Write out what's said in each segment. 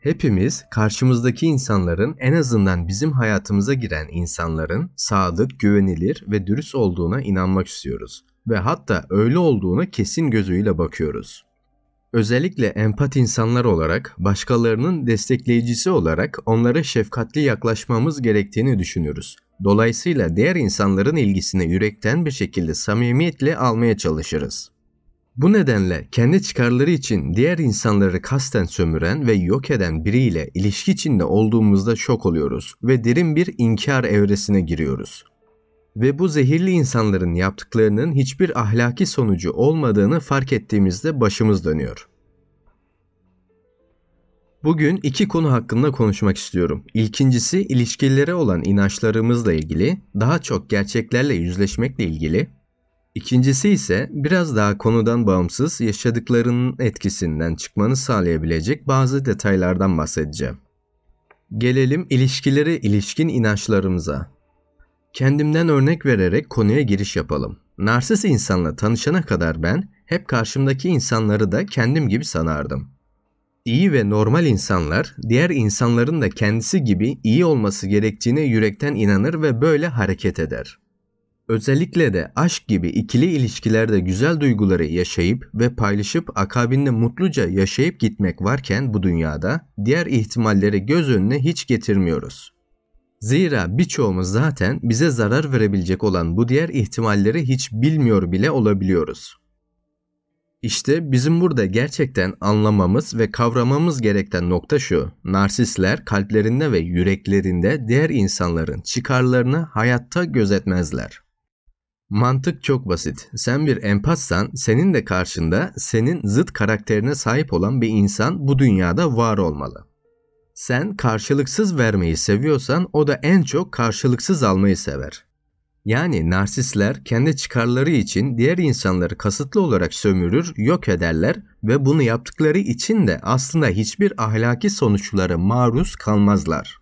Hepimiz karşımızdaki insanların en azından bizim hayatımıza giren insanların sadık, güvenilir ve dürüst olduğuna inanmak istiyoruz ve hatta öyle olduğuna kesin gözüyle bakıyoruz. Özellikle empat insanlar olarak başkalarının destekleyicisi olarak onlara şefkatli yaklaşmamız gerektiğini düşünüyoruz. Dolayısıyla diğer insanların ilgisini yürekten bir şekilde samimiyetle almaya çalışırız. Bu nedenle kendi çıkarları için diğer insanları kasten sömüren ve yok eden biriyle ilişki içinde olduğumuzda şok oluyoruz ve derin bir inkar evresine giriyoruz. Ve bu zehirli insanların yaptıklarının hiçbir ahlaki sonucu olmadığını fark ettiğimizde başımız dönüyor. Bugün iki konu hakkında konuşmak istiyorum. İlkincisi ilişkilere olan inançlarımızla ilgili, daha çok gerçeklerle yüzleşmekle ilgili İkincisi ise biraz daha konudan bağımsız yaşadıklarının etkisinden çıkmanı sağlayabilecek bazı detaylardan bahsedeceğim. Gelelim ilişkilere ilişkin inançlarımıza. Kendimden örnek vererek konuya giriş yapalım. Narsist insanla tanışana kadar ben hep karşımdaki insanları da kendim gibi sanardım. İyi ve normal insanlar diğer insanların da kendisi gibi iyi olması gerektiğine yürekten inanır ve böyle hareket eder. Özellikle de aşk gibi ikili ilişkilerde güzel duyguları yaşayıp ve paylaşıp akabinde mutluca yaşayıp gitmek varken bu dünyada diğer ihtimalleri göz önüne hiç getirmiyoruz. Zira birçoğumuz zaten bize zarar verebilecek olan bu diğer ihtimalleri hiç bilmiyor bile olabiliyoruz. İşte bizim burada gerçekten anlamamız ve kavramamız gereken nokta şu. Narsistler kalplerinde ve yüreklerinde diğer insanların çıkarlarını hayatta gözetmezler. Mantık çok basit. Sen bir empatsan senin de karşında senin zıt karakterine sahip olan bir insan bu dünyada var olmalı. Sen karşılıksız vermeyi seviyorsan o da en çok karşılıksız almayı sever. Yani narsistler kendi çıkarları için diğer insanları kasıtlı olarak sömürür, yok ederler ve bunu yaptıkları için de aslında hiçbir ahlaki sonuçlara maruz kalmazlar.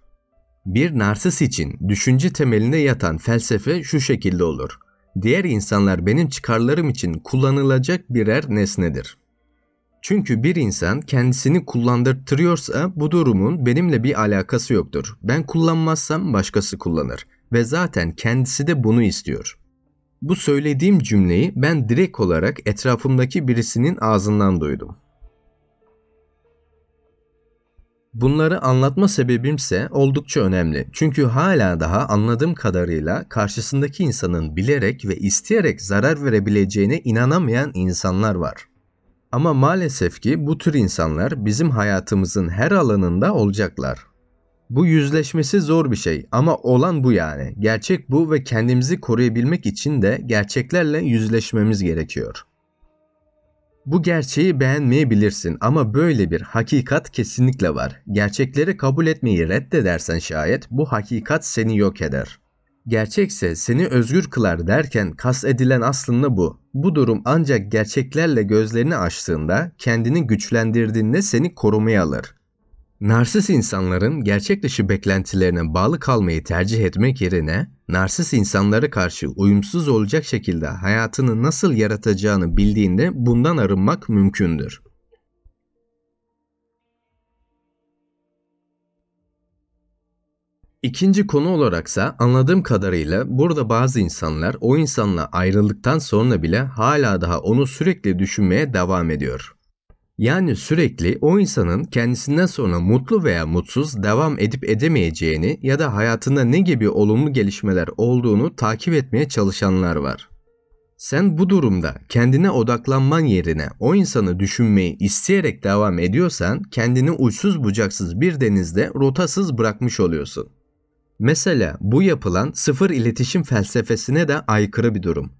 Bir narsist için düşünce temelinde yatan felsefe şu şekilde olur diğer insanlar benim çıkarlarım için kullanılacak birer nesnedir. Çünkü bir insan kendisini kullandırtırıyorsa bu durumun benimle bir alakası yoktur. Ben kullanmazsam başkası kullanır ve zaten kendisi de bunu istiyor. Bu söylediğim cümleyi ben direkt olarak etrafımdaki birisinin ağzından duydum. Bunları anlatma sebebimse oldukça önemli. Çünkü hala daha anladığım kadarıyla karşısındaki insanın bilerek ve isteyerek zarar verebileceğine inanamayan insanlar var. Ama maalesef ki bu tür insanlar bizim hayatımızın her alanında olacaklar. Bu yüzleşmesi zor bir şey ama olan bu yani. Gerçek bu ve kendimizi koruyabilmek için de gerçeklerle yüzleşmemiz gerekiyor. Bu gerçeği beğenmeyebilirsin ama böyle bir hakikat kesinlikle var. Gerçekleri kabul etmeyi reddedersen şayet bu hakikat seni yok eder. Gerçekse seni özgür kılar derken kas edilen aslında bu. Bu durum ancak gerçeklerle gözlerini açtığında, kendini güçlendirdiğinde seni korumaya alır. Narsist insanların gerçek dışı beklentilerine bağlı kalmayı tercih etmek yerine narsist insanlara karşı uyumsuz olacak şekilde hayatını nasıl yaratacağını bildiğinde bundan arınmak mümkündür. İkinci konu olaraksa anladığım kadarıyla burada bazı insanlar o insanla ayrıldıktan sonra bile hala daha onu sürekli düşünmeye devam ediyor. Yani sürekli o insanın kendisinden sonra mutlu veya mutsuz devam edip edemeyeceğini ya da hayatında ne gibi olumlu gelişmeler olduğunu takip etmeye çalışanlar var. Sen bu durumda kendine odaklanman yerine o insanı düşünmeyi isteyerek devam ediyorsan kendini uçsuz bucaksız bir denizde rotasız bırakmış oluyorsun. Mesela bu yapılan sıfır iletişim felsefesine de aykırı bir durum.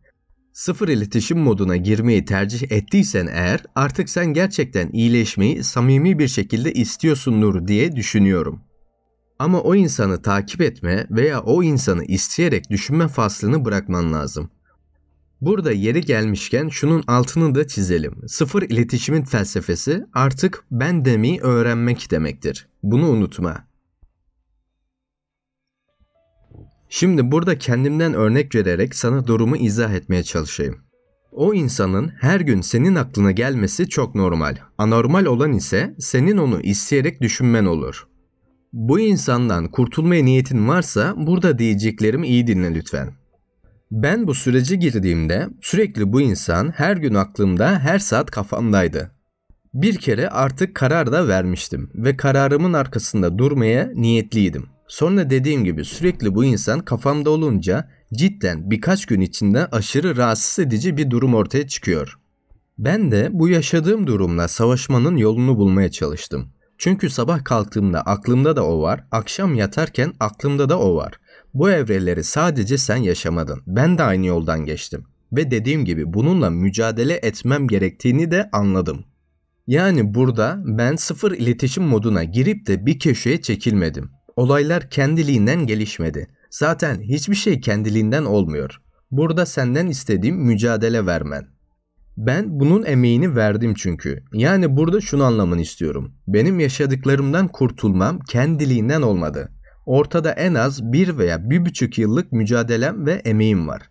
Sıfır iletişim moduna girmeyi tercih ettiysen eğer artık sen gerçekten iyileşmeyi samimi bir şekilde istiyorsundur diye düşünüyorum. Ama o insanı takip etme veya o insanı isteyerek düşünme faslını bırakman lazım. Burada yeri gelmişken şunun altını da çizelim. Sıfır iletişimin felsefesi artık ben demeyi öğrenmek demektir. Bunu unutma. Şimdi burada kendimden örnek vererek sana durumu izah etmeye çalışayım. O insanın her gün senin aklına gelmesi çok normal. Anormal olan ise senin onu isteyerek düşünmen olur. Bu insandan kurtulmaya niyetin varsa burada diyeceklerimi iyi dinle lütfen. Ben bu sürece girdiğimde sürekli bu insan her gün aklımda, her saat kafamdaydı. Bir kere artık karar da vermiştim ve kararımın arkasında durmaya niyetliydim. Sonra dediğim gibi sürekli bu insan kafamda olunca cidden birkaç gün içinde aşırı rahatsız edici bir durum ortaya çıkıyor. Ben de bu yaşadığım durumla savaşmanın yolunu bulmaya çalıştım. Çünkü sabah kalktığımda aklımda da o var, akşam yatarken aklımda da o var. Bu evreleri sadece sen yaşamadın. Ben de aynı yoldan geçtim ve dediğim gibi bununla mücadele etmem gerektiğini de anladım. Yani burada ben sıfır iletişim moduna girip de bir köşeye çekilmedim. Olaylar kendiliğinden gelişmedi. Zaten hiçbir şey kendiliğinden olmuyor. Burada senden istediğim mücadele vermen. Ben bunun emeğini verdim çünkü. Yani burada şunu anlamını istiyorum. Benim yaşadıklarımdan kurtulmam kendiliğinden olmadı. Ortada en az bir veya bir buçuk yıllık mücadelem ve emeğim var.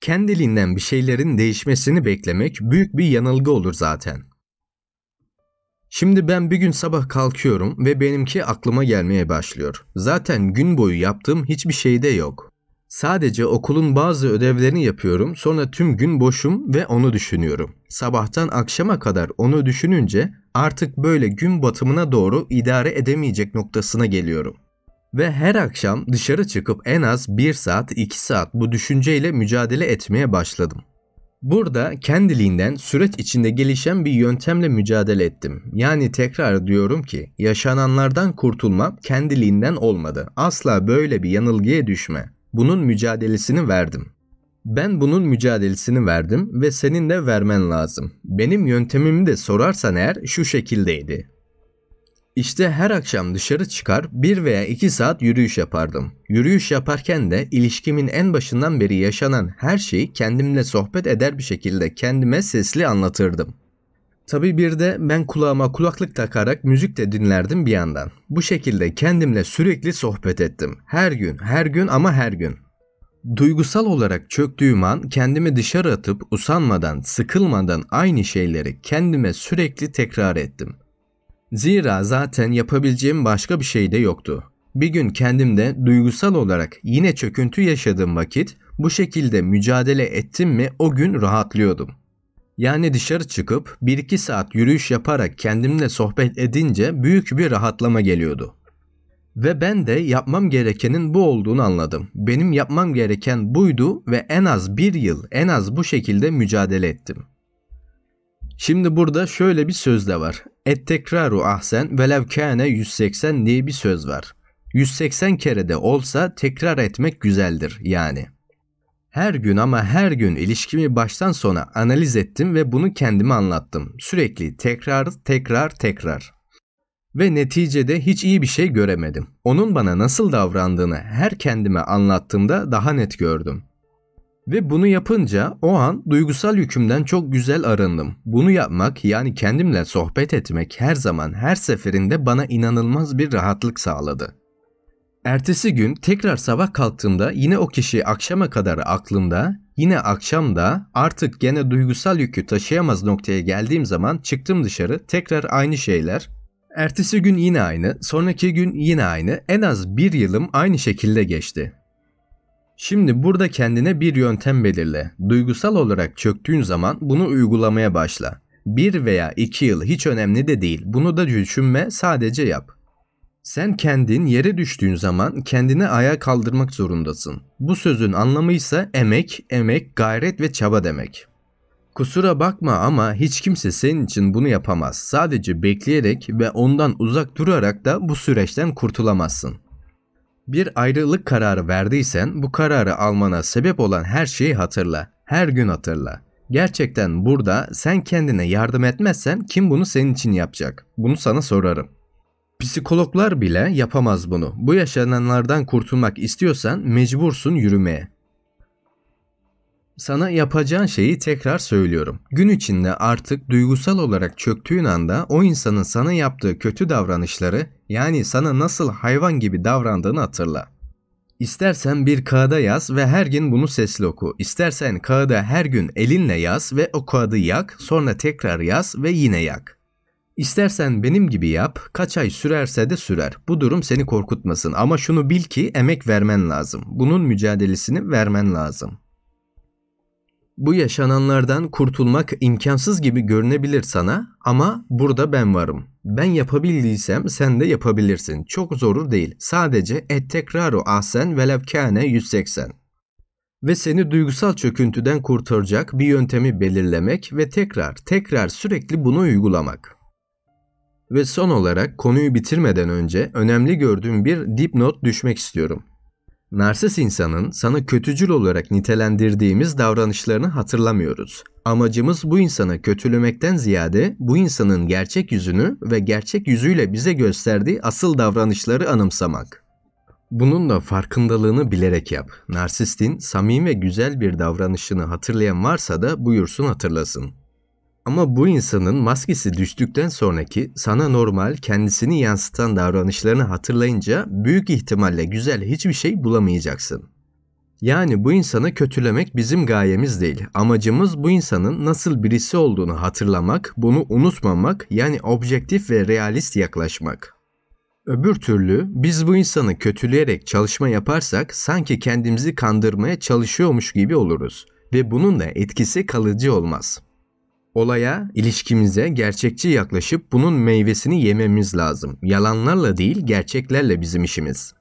Kendiliğinden bir şeylerin değişmesini beklemek büyük bir yanılgı olur zaten. Şimdi ben bir gün sabah kalkıyorum ve benimki aklıma gelmeye başlıyor. Zaten gün boyu yaptığım hiçbir şey de yok. Sadece okulun bazı ödevlerini yapıyorum, sonra tüm gün boşum ve onu düşünüyorum. Sabahtan akşama kadar onu düşününce artık böyle gün batımına doğru idare edemeyecek noktasına geliyorum. Ve her akşam dışarı çıkıp en az 1 saat 2 saat bu düşünceyle mücadele etmeye başladım. Burada kendiliğinden süreç içinde gelişen bir yöntemle mücadele ettim. Yani tekrar diyorum ki yaşananlardan kurtulma kendiliğinden olmadı. Asla böyle bir yanılgıya düşme. Bunun mücadelesini verdim. Ben bunun mücadelesini verdim ve senin de vermen lazım. Benim yöntemimi de sorarsan eğer şu şekildeydi. İşte her akşam dışarı çıkar bir veya iki saat yürüyüş yapardım. Yürüyüş yaparken de ilişkimin en başından beri yaşanan her şeyi kendimle sohbet eder bir şekilde kendime sesli anlatırdım. Tabi bir de ben kulağıma kulaklık takarak müzik de dinlerdim bir yandan. Bu şekilde kendimle sürekli sohbet ettim. Her gün, her gün ama her gün. Duygusal olarak çöktüğüm an kendimi dışarı atıp usanmadan, sıkılmadan aynı şeyleri kendime sürekli tekrar ettim. Zira zaten yapabileceğim başka bir şey de yoktu. Bir gün kendimde duygusal olarak yine çöküntü yaşadığım vakit bu şekilde mücadele ettim mi o gün rahatlıyordum. Yani dışarı çıkıp 1-2 saat yürüyüş yaparak kendimle sohbet edince büyük bir rahatlama geliyordu. Ve ben de yapmam gerekenin bu olduğunu anladım. Benim yapmam gereken buydu ve en az bir yıl en az bu şekilde mücadele ettim.'' Şimdi burada şöyle bir söz de var. Et tekraru ahsen velev kâne 180 diye bir söz var. 180 kere de olsa tekrar etmek güzeldir yani. Her gün ama her gün ilişkimi baştan sona analiz ettim ve bunu kendime anlattım. Sürekli tekrar tekrar tekrar. Ve neticede hiç iyi bir şey göremedim. Onun bana nasıl davrandığını her kendime anlattığımda daha net gördüm. Ve bunu yapınca o an duygusal yükümden çok güzel arındım. Bunu yapmak yani kendimle sohbet etmek her zaman her seferinde bana inanılmaz bir rahatlık sağladı. Ertesi gün tekrar sabah kalktığımda yine o kişi akşama kadar aklımda, yine akşam da artık gene duygusal yükü taşıyamaz noktaya geldiğim zaman çıktım dışarı tekrar aynı şeyler. Ertesi gün yine aynı, sonraki gün yine aynı, en az bir yılım aynı şekilde geçti. Şimdi burada kendine bir yöntem belirle. Duygusal olarak çöktüğün zaman bunu uygulamaya başla. Bir veya iki yıl hiç önemli de değil. Bunu da düşünme, sadece yap. Sen kendin yere düştüğün zaman kendini ayağa kaldırmak zorundasın. Bu sözün anlamı ise emek, emek, gayret ve çaba demek. Kusura bakma ama hiç kimse senin için bunu yapamaz. Sadece bekleyerek ve ondan uzak durarak da bu süreçten kurtulamazsın. Bir ayrılık kararı verdiysen bu kararı almana sebep olan her şeyi hatırla. Her gün hatırla. Gerçekten burada sen kendine yardım etmezsen kim bunu senin için yapacak? Bunu sana sorarım. Psikologlar bile yapamaz bunu. Bu yaşananlardan kurtulmak istiyorsan mecbursun yürümeye. Sana yapacağın şeyi tekrar söylüyorum. Gün içinde artık duygusal olarak çöktüğün anda o insanın sana yaptığı kötü davranışları yani sana nasıl hayvan gibi davrandığını hatırla. İstersen bir kağıda yaz ve her gün bunu sesli oku. İstersen kağıda her gün elinle yaz ve o kağıdı yak, sonra tekrar yaz ve yine yak. İstersen benim gibi yap, kaç ay sürerse de sürer. Bu durum seni korkutmasın ama şunu bil ki emek vermen lazım. Bunun mücadelesini vermen lazım. Bu yaşananlardan kurtulmak imkansız gibi görünebilir sana ama burada ben varım. Ben yapabildiysem sen de yapabilirsin. Çok zoru değil. Sadece et tekraru ahsen velevkâne 180. Ve seni duygusal çöküntüden kurtaracak bir yöntemi belirlemek ve tekrar tekrar sürekli bunu uygulamak. Ve son olarak konuyu bitirmeden önce önemli gördüğüm bir dipnot düşmek istiyorum. Narsist insanın sana kötücül olarak nitelendirdiğimiz davranışlarını hatırlamıyoruz. Amacımız bu insanı kötülemekten ziyade bu insanın gerçek yüzünü ve gerçek yüzüyle bize gösterdiği asıl davranışları anımsamak. Bunun da farkındalığını bilerek yap. Narsistin samimi ve güzel bir davranışını hatırlayan varsa da buyursun hatırlasın. Ama bu insanın maskesi düştükten sonraki sana normal kendisini yansıtan davranışlarını hatırlayınca büyük ihtimalle güzel hiçbir şey bulamayacaksın. Yani bu insanı kötülemek bizim gayemiz değil. Amacımız bu insanın nasıl birisi olduğunu hatırlamak, bunu unutmamak, yani objektif ve realist yaklaşmak. Öbür türlü biz bu insanı kötüleyerek çalışma yaparsak sanki kendimizi kandırmaya çalışıyormuş gibi oluruz ve bunun da etkisi kalıcı olmaz.'' olaya, ilişkimize gerçekçi yaklaşıp bunun meyvesini yememiz lazım. Yalanlarla değil, gerçeklerle bizim işimiz.